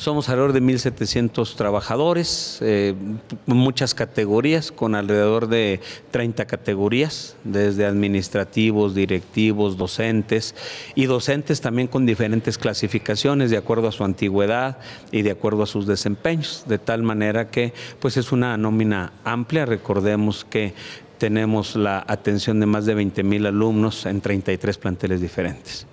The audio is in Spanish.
Somos alrededor de 1.700 trabajadores, eh, muchas categorías, con alrededor de 30 categorías, desde administrativos, directivos, docentes, y docentes también con diferentes clasificaciones de acuerdo a su antigüedad y de acuerdo a sus desempeños, de tal manera que pues es una nómina amplia, recordemos que tenemos la atención de más de 20.000 alumnos en 33 planteles diferentes.